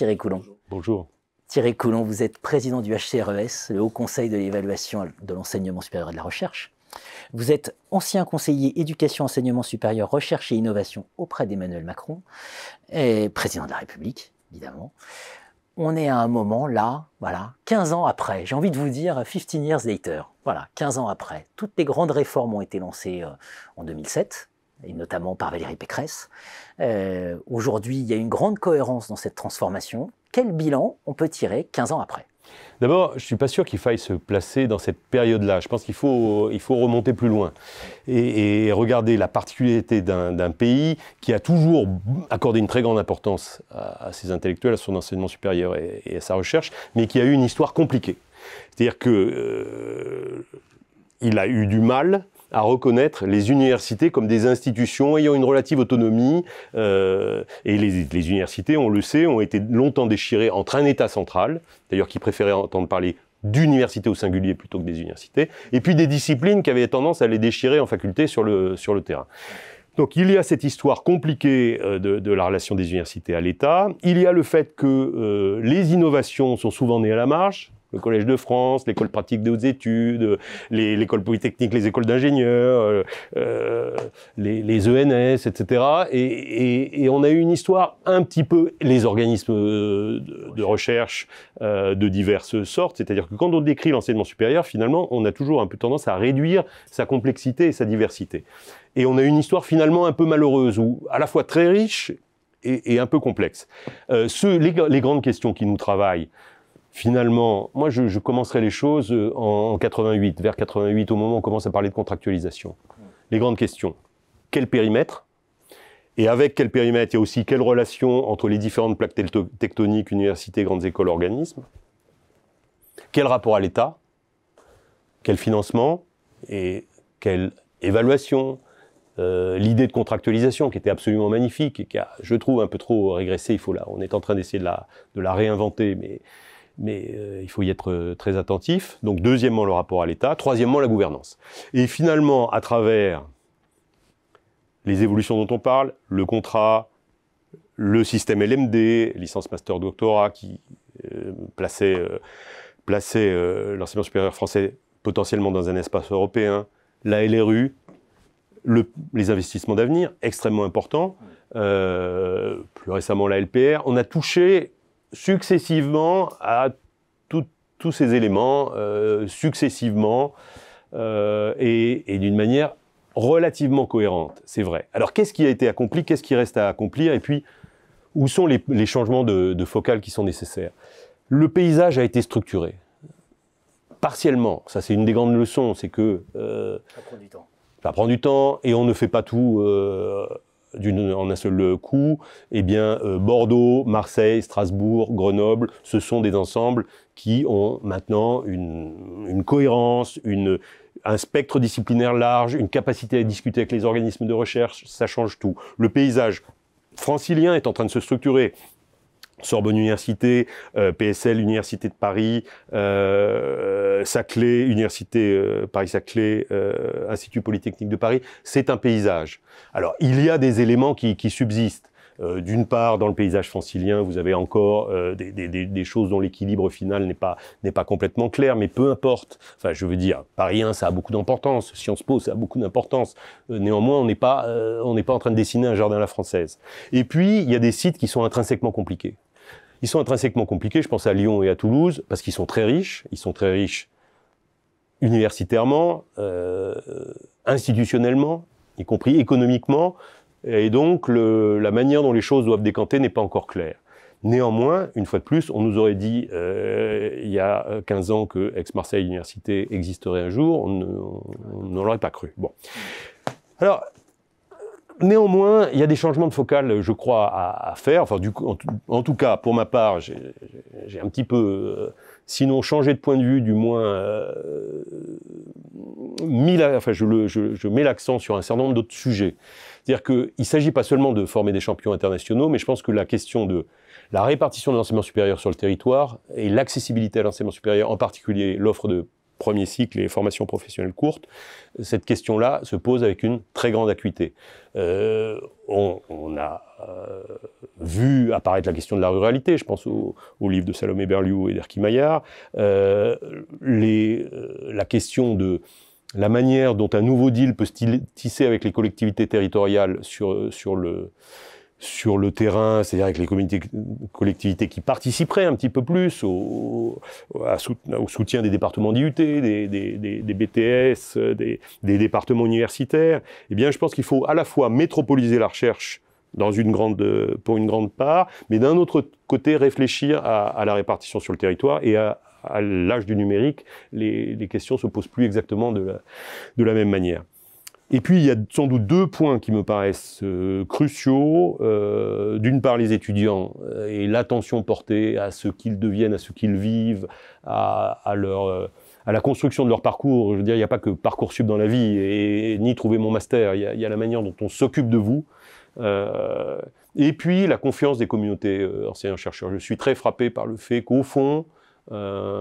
Thierry Coulon. Bonjour. Thierry Coulon, vous êtes président du HCRES, le Haut Conseil de l'évaluation de l'enseignement supérieur et de la recherche. Vous êtes ancien conseiller éducation, enseignement supérieur, recherche et innovation auprès d'Emmanuel Macron, et président de la République, évidemment. On est à un moment là, voilà, 15 ans après, j'ai envie de vous dire 15 years later, voilà, 15 ans après. Toutes les grandes réformes ont été lancées euh, en 2007, et notamment par Valérie Pécresse. Euh, aujourd'hui, il y a une grande cohérence dans cette transformation. Quel bilan on peut tirer 15 ans après D'abord, je ne suis pas sûr qu'il faille se placer dans cette période-là. Je pense qu'il faut, il faut remonter plus loin et, regarder la particularité d'un pays qui a toujours accordé une très grande importance à, ses intellectuels, à son enseignement supérieur et, à sa recherche, mais qui a eu une histoire compliquée. C'est-à-dire qu'il euh, a eu du mal à reconnaître les universités comme des institutions ayant une relative autonomie. Euh, et les, universités, on le sait, ont été longtemps déchirées entre un État central, d'ailleurs qui préférait entendre parler d'université au singulier plutôt que des universités, et puis des disciplines qui avaient tendance à les déchirer en faculté sur le, sur le terrain. Donc il y a cette histoire compliquée euh, de, la relation des universités à l'État, il y a le fait que euh, les innovations sont souvent nées à la marge, le Collège de France, l'école pratique des hautes études, l'école polytechnique, les écoles d'ingénieurs, euh, euh, les, ENS, e etc. Et, on a eu une histoire un petit peu, les organismes euh, de, recherche de diverses sortes, c'est-à-dire que quand on décrit l'enseignement supérieur, finalement, on a toujours un peu tendance à réduire sa complexité et sa diversité. Et on a une histoire finalement un peu malheureuse, ou à la fois très riche et, un peu complexe. les, grandes questions qui nous travaillent, finalement, moi je, commencerai les choses euh, en, 88, vers 88, au moment où on commence à parler de contractualisation. Les grandes questions. Quel périmètre et avec quel périmètre Il y a aussi quelle relation entre les différentes plaques tectoniques, universités, grandes écoles, organismes Quel rapport à l'État Quel financement Et quelle évaluation euh, L'idée de contractualisation qui était absolument magnifique et qui a, je trouve, un peu trop régressé. Il faut là, on est en train d'essayer de la, de la réinventer, mais mais euh, il faut y être euh, très attentif. Donc deuxièmement, le rapport à l'État. Troisièmement, la gouvernance. Et finalement, à travers les évolutions dont on parle, le contrat, le système LMD, licence master doctorat, qui euh, plaçait, l'enseignement supérieur français potentiellement dans un espace européen, la LRU, les investissements d'avenir, extrêmement importants, plus récemment la LPR, on a touché successivement à tous ces éléments, euh, successivement, euh, et, d'une manière relativement cohérente, c'est vrai. Alors qu'est-ce qui a été accompli, qu'est-ce qui reste à accomplir, et puis où sont les, changements de, de focale qui sont nécessaires Le paysage a été structuré, partiellement. Ça, c'est une des grandes leçons, c'est que... Euh, ça prend du temps. Ça prend du temps, et on ne fait pas tout en un seul euh, coup, eh bien, euh, Bordeaux, Marseille, Strasbourg, Grenoble, ce sont des ensembles qui ont maintenant une, cohérence, un spectre disciplinaire large, une capacité à discuter avec les organismes de recherche, ça change tout. Le paysage francilien est en train de se structurer. Sorbonne Université, euh, PSL, Université de Paris, euh, Saclay, Université euh, Paris-Saclay, euh, Institut Polytechnique de Paris, c'est un paysage. Alors, il y a des éléments qui, subsistent. D'une part, dans le paysage francilien, vous avez encore des, des, choses dont l'équilibre final n'est pas, n'est pas complètement clair, mais peu importe. Enfin, je veux dire, Paris 1, ça a beaucoup d'importance, Sciences Po, ça a beaucoup d'importance. néanmoins, on n'est pas, on n'est pas en train de dessiner un jardin à la française. Et puis, il y a des sites qui sont intrinsèquement compliqués. Ils sont intrinsèquement compliqués, je pense à Lyon et à Toulouse, parce qu'ils sont très riches, ils sont très riches universitairement, euh, institutionnellement, y compris économiquement, et donc la manière dont les choses doivent décanter n'est pas encore claire. Néanmoins, une fois de plus, on nous aurait dit euh, il y a 15 ans que Aix-Marseille Université existerait un jour, on n'en aurait pas cru. Bon. Alors, Néanmoins, il y a des changements de focal, je crois, à, faire. Enfin, du en, tout, cas, pour ma part, j'ai un petit peu, euh, sinon changé de point de vue, du moins euh, enfin, je, je mets l'accent sur un certain nombre d'autres sujets. C'est-à-dire qu'il ne s'agit pas seulement de former des champions internationaux, mais je pense que la question de la répartition de l'enseignement supérieur sur le territoire et l'accessibilité à l'enseignement supérieur, en particulier l'offre de premier cycle et formations professionnelles courtes, cette question-là se pose avec une très grande acuité. Euh, on, a euh, vu apparaître la question de la ruralité, je pense au, livre de Salomé Berliou et d'Erki Maillard, euh, la question de la manière dont un nouveau deal peut se tisser avec les collectivités territoriales sur, sur le sur le terrain, c'est-à-dire avec les collectivités qui participeraient un petit peu plus au, soutien des départements d'IUT, des, BTS, des, départements universitaires, eh bien, je pense qu'il faut à la fois métropoliser la recherche pour une grande part, mais d'un autre côté, réfléchir à, la répartition sur le territoire et à, l'âge du numérique, les, les, questions se posent plus exactement de la même manière. Et puis, il y a sans doute deux points qui me paraissent euh, cruciaux. Euh, d'une part, les étudiants euh, et l'attention portée à ce qu'ils deviennent, à ce qu'ils vivent, à, la construction de leur parcours. Je veux dire, il n'y a pas que parcours Parcoursup dans la vie, ni trouver mon master. Il y, il y a la manière dont on s'occupe de vous. et puis, la confiance des communautés enseignants-chercheurs. Je suis très frappé par le fait qu'au fond, on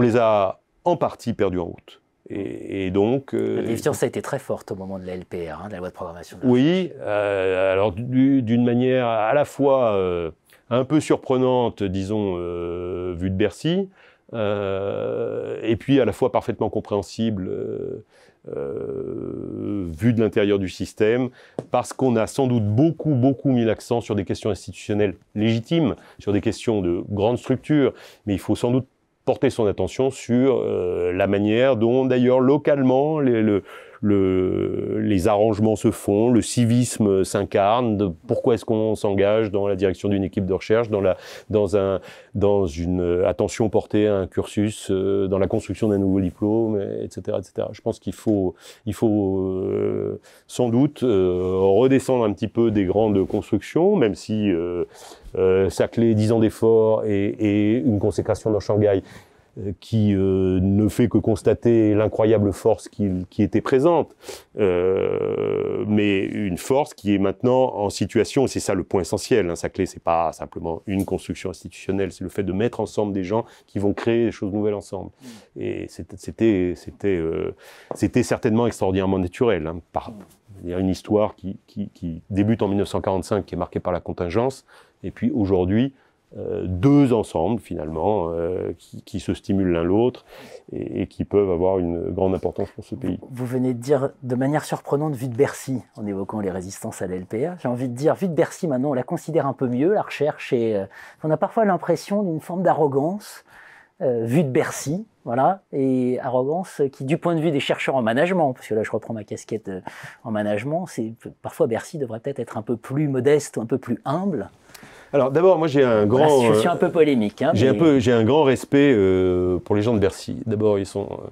les a en partie perdus en route. Et, donc. Euh, la défiance a été très forte au moment de la LPR, hein, de la loi de programmation. oui, euh, alors d'une manière à la fois euh, un peu surprenante, disons, vue de Bercy, et puis à la fois parfaitement compréhensible. vue de l'intérieur du système, parce qu'on a sans doute beaucoup, beaucoup mis l'accent sur des questions institutionnelles légitimes, sur des questions de grande structure, mais il faut sans doute porter son attention sur euh, la manière dont d'ailleurs localement les, le, le, les arrangements se font, le civisme s'incarne, pourquoi est-ce qu'on s'engage dans la direction d'une équipe de recherche, dans, une attention portée à un cursus, euh, dans la construction d'un nouveau diplôme, etc. etc. Je pense qu'il faut, euh, sans doute euh, redescendre un petit peu des grandes constructions, même si ça clé 10 ans d'efforts et, et une consécration dans Shanghai euh, qui euh, ne fait que constater l'incroyable force qui, était présente, euh, mais une force qui est maintenant en situation, et c'est ça le point essentiel, hein, sa clé, c'est pas simplement une construction institutionnelle, c'est le fait de mettre ensemble des gens qui vont créer des choses nouvelles ensemble. Mm. Et c'était certainement extraordinairement naturel, hein, par, une histoire qui, qui, débute en 1945, qui est marquée par la contingence, et puis aujourd'hui, euh, deux ensembles finalement euh, qui, se stimulent l'un l'autre et, qui peuvent avoir une grande importance pour ce pays. Vous venez de dire de manière surprenante vue de Bercy en évoquant les résistances à la J'ai envie de dire vue de Bercy maintenant on la considère un peu mieux, la recherche, et euh, on a parfois l'impression d'une forme d'arrogance. vue de Bercy, voilà, et arrogance qui, du point de vue des chercheurs en management, parce que là je reprends ma casquette en management, c'est parfois Bercy devrait peut-être être un peu plus modeste, un peu plus humble alors d'abord, moi j'ai un grand. je euh, suis un peu polémique. Hein, j'ai un peu, j'ai un grand respect euh, pour les gens de Bercy. D'abord, ils sont, euh,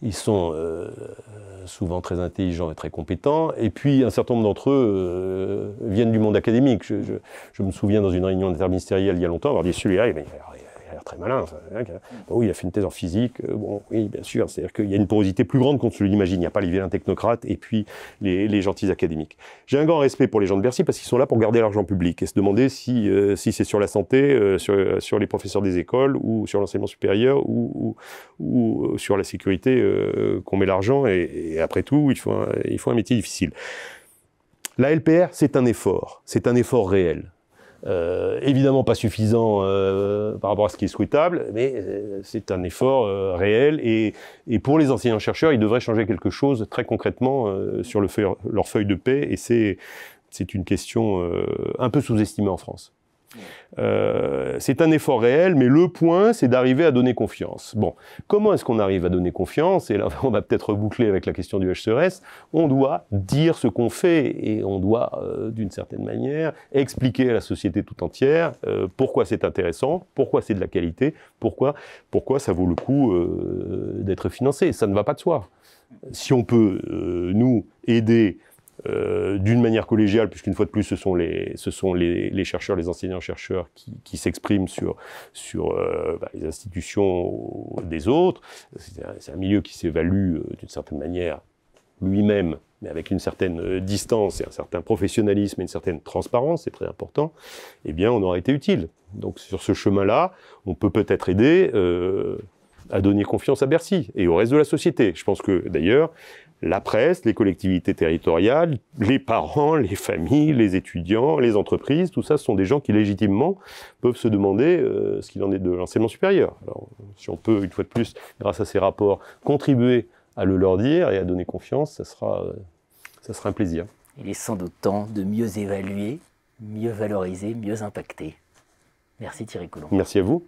ils sont souvent très intelligents et très compétents. Et puis un certain nombre d'entre eux viennent du monde académique. Je, me souviens dans une réunion interministérielle il y a longtemps on avoir dit celui-là, il a très malin. Hein, il a fait une thèse en physique. Euh, bon, oui, bien sûr. C'est-à-dire qu'il y a une porosité plus grande qu'on se l'imagine. Il n'y a pas les vilains technocrates et puis les, gentils académiques. J'ai un grand respect pour les gens de Bercy parce qu'ils sont là pour garder l'argent public et se demander si, euh, c'est sur la santé, euh, sur, les professeurs des écoles ou sur l'enseignement supérieur ou, sur la sécurité qu'on met l'argent. Et, après tout, il faut il faut un métier difficile. La LPR, c'est un effort, c'est un effort réel. Euh, évidemment pas suffisant euh, par rapport à ce qui est souhaitable, mais euh, c'est un effort réel et, pour les enseignants-chercheurs, ils devraient changer quelque chose très concrètement sur leur feuille de paix et c'est une question un peu sous-estimée en France. Euh, c'est un effort réel, mais le point, c'est d'arriver à donner confiance. Bon, comment est-ce qu'on arrive à donner confiance Et là, on va peut-être boucler avec la question du HCRS. E on doit dire ce qu'on fait et on doit, euh, d'une certaine manière, expliquer à la société tout entière euh, pourquoi c'est intéressant, pourquoi c'est de la qualité, pourquoi, pourquoi ça vaut le coup d'être financé. Ça ne va pas de soi. Si on peut, nous, aider euh, d'une manière collégiale, puisqu'une fois de plus, ce sont les, chercheurs, les enseignants-chercheurs qui, s'expriment sur, euh, bah, les institutions des autres. C'est un, milieu qui s'évalue euh, d'une certaine manière lui-même, mais avec une certaine distance et un certain professionnalisme et une certaine transparence, c'est très important, eh bien, on aurait été utile. Donc, sur ce chemin-là, on peut peut-être aider à donner confiance à Bercy et au reste de la société. Je pense que, d'ailleurs, la presse, les collectivités territoriales, les parents, les familles, les étudiants, les entreprises, tout ça, ce sont des gens qui légitimement peuvent se demander euh, ce qu'il en est de l'enseignement supérieur. si on peut, une fois de plus, grâce à ces rapports, contribuer à le leur dire et à donner confiance, ça sera, euh, ça sera un plaisir. Il est sans doute temps de mieux évaluer, mieux valoriser, mieux impacter. Merci Thierry Coulon. Merci à vous.